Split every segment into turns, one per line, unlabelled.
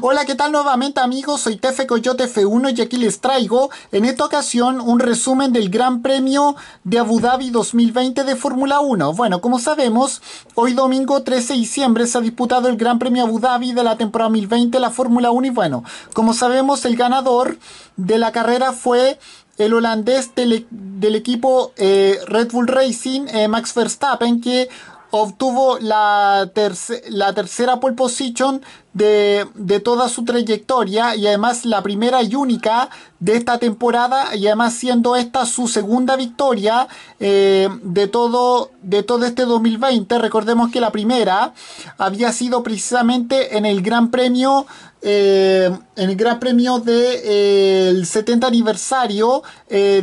Hola, ¿qué tal nuevamente amigos? Soy Tefe Coyote F1 y aquí les traigo en esta ocasión un resumen del Gran Premio de Abu Dhabi 2020 de Fórmula 1. Bueno, como sabemos, hoy domingo 13 de diciembre se ha disputado el Gran Premio Abu Dhabi de la temporada 2020 de la Fórmula 1 y bueno, como sabemos el ganador de la carrera fue el holandés del, equipo eh, Red Bull Racing, eh, Max Verstappen, que obtuvo la, la tercera pole position de, de toda su trayectoria y además la primera y única de esta temporada y además siendo esta su segunda victoria eh, de, todo, de todo este 2020. Recordemos que la primera había sido precisamente en el Gran Premio eh, en el Gran Premio del eh, 70 aniversario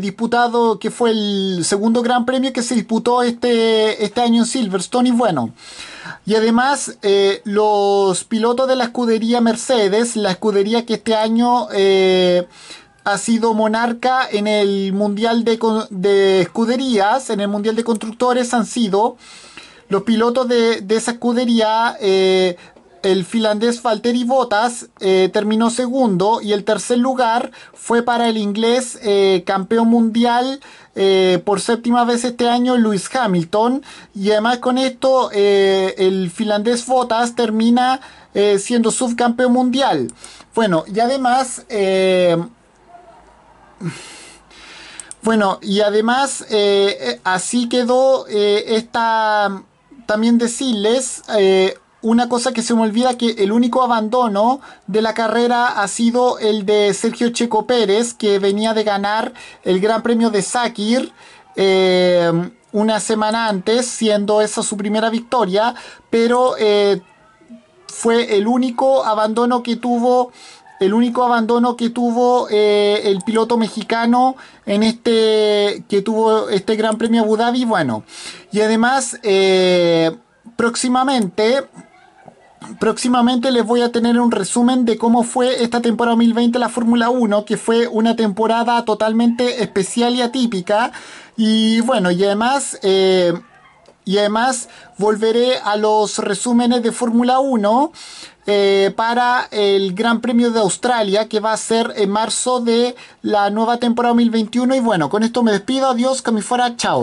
disputado, que fue el segundo Gran Premio que se disputó este, este año en Silverstone. Y bueno, y además los pilotos de la escudería Mercedes, la escudería que este año ha sido monarca en el Mundial de, Escuderías, en el Mundial de Constructores han sido los pilotos de, de esa escudería, eh, el finlandés Valtteri Bottas eh, terminó segundo y el tercer lugar fue para el inglés eh, campeón mundial por séptima vez este año Lewis Hamilton y además con esto el finlandés Bottas termina siendo subcampeón mundial. Bueno, y además bueno, y además eh, así quedó eh, esta, también decirles eh, una cosa que se me olvida que el único abandono de la carrera ha sido el de Sergio Checo Pérez, que venía de ganar el Gran Premio de Sakir una semana antes, siendo esa su primera victoria, pero fue el único abandono que tuvo el único abandono que tuvo eh, el piloto mexicano en este que tuvo este Gran Premio Abu Dhabi, bueno, y además eh, próximamente próximamente les voy a tener un resumen de cómo fue esta temporada 2020 la Fórmula 1, que fue una temporada totalmente especial y atípica. Y bueno, y además eh, y además volveré a los resúmenes de Fórmula 1 eh, para el Gran Premio de Australia que va a ser en marzo de la nueva temporada 2021 y bueno, con esto me despido, adiós, que me fuera, chao.